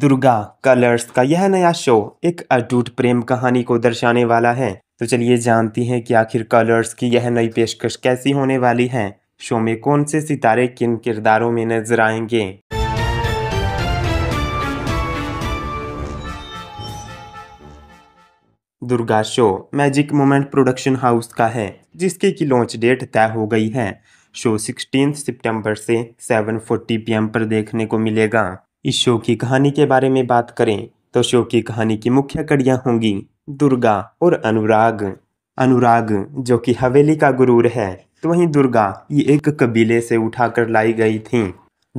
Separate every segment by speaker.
Speaker 1: Durga colours का यह नया शो एक अटूट प्रेम कहानी को दर्शाने वाला है तो चलिए जानती हैं कि आखिर कलर्स की यह नई पेशकश कैसी होने वाली है शो में कौन से सितारे किन किरदारों में नजर आएंगे Durga show magic moment production house का है जिसके की लॉन्च डेट तय हो गई है शो 16 सितंबर से 7:40 पीएम पर देखने को मिलेगा इस शो की कहानी के बारे में बात करें तो शो की कहानी की मुख्य कड़ियाँ होंगी दुर्गा और अनुराग अनुराग जो कि हवेली का गुरूर है तो वहीं दुर्गा ये एक कबीले से उठाकर लाई गई थी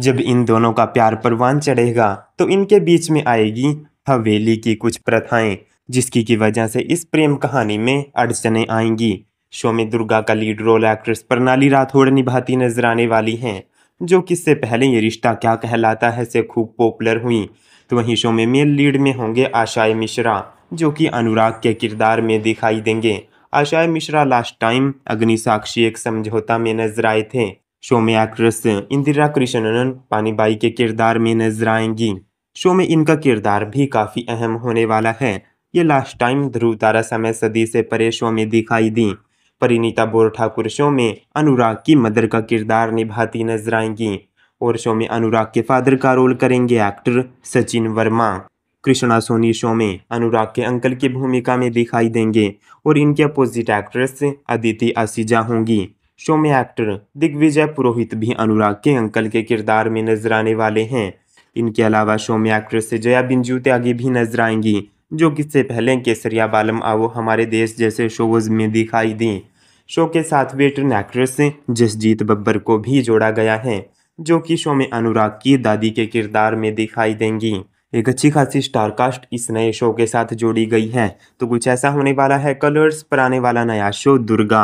Speaker 1: जब इन दोनों का प्यार परवान चढ़ेगा तो इनके बीच में आएगी हवेली की कुछ प्रथाएं जिसकी की वजह से इस प्रेम कहानी में अड़चने आएंगी शो में दुर्गा का लीड रोल एक्ट्रेस प्रणाली राठौड़ निभाती नजर आने वाली हैं जो कि इससे पहले ये रिश्ता क्या कहलाता है से खूब पॉपुलर हुई तो वहीं शो में मेल लीड में होंगे आशाय मिश्रा जो कि अनुराग के किरदार में दिखाई देंगे आशाय मिश्रा लास्ट टाइम अग्नि साक्षी एक समझौता में नजर आए थे शो में एक्ट्रेस इंदिरा कृष्णन पानीबाई के किरदार में नजर आएंगी शो में इनका किरदार भी काफ़ी अहम होने वाला है ये लास्ट टाइम ध्रुव तारा समय सदी से परे शो में दिखाई दी परिणीता बोर ठाकुर शो में अनुराग की मदर का किरदार निभाती नजर आएंगी और शो में अनुराग के फादर का रोल करेंगे एक्टर सचिन वर्मा कृष्णा सोनी शो में अनुराग के अंकल की भूमिका में दिखाई देंगे और इनके अपोजिट एक्ट्रेस अदिति आसीजा होंगी शो में एक्टर दिग्विजय पुरोहित भी अनुराग के अंकल के किरदार में नजर आने वाले हैं इनके अलावा शो में एक्ट्रेस जया बिंजू त्यागी भी नजर आएंगी जो किससे पहले केसरिया बालम आओ हमारे देश जैसे शोज में दिखाई दी शो के साथ रिटर्न एक्ट्रेस जसजीत बब्बर को भी जोड़ा गया है जो कि शो में अनुराग की दादी के किरदार में दिखाई देंगी एक अच्छी खासी स्टारकास्ट इस नए शो के साथ जोड़ी गई है तो कुछ ऐसा होने वाला है कलर्स पर आने वाला नया शो दुर्गा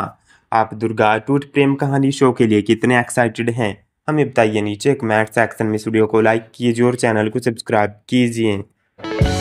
Speaker 1: आप दुर्गा टूट प्रेम कहानी शो के लिए कितने एक्साइटेड हैं हमें बताइए नीचे कमेंट सेक्शन में स्टूडियो को लाइक कीजिए और चैनल को सब्सक्राइब कीजिए